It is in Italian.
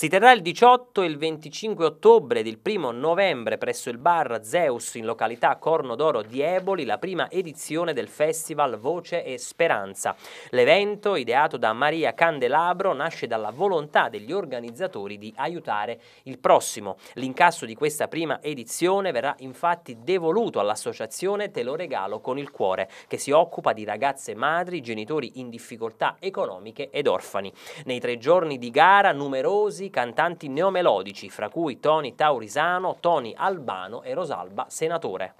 Si terrà il 18 e il 25 ottobre ed il 1 novembre presso il bar Zeus in località Corno d'Oro di Eboli la prima edizione del festival Voce e Speranza. L'evento, ideato da Maria Candelabro, nasce dalla volontà degli organizzatori di aiutare il prossimo. L'incasso di questa prima edizione verrà infatti devoluto all'associazione Te lo regalo con il cuore, che si occupa di ragazze madri, genitori in difficoltà economiche ed orfani. Nei tre giorni di gara numerosi cantanti neomelodici, fra cui Tony Taurisano, Tony Albano e Rosalba Senatore.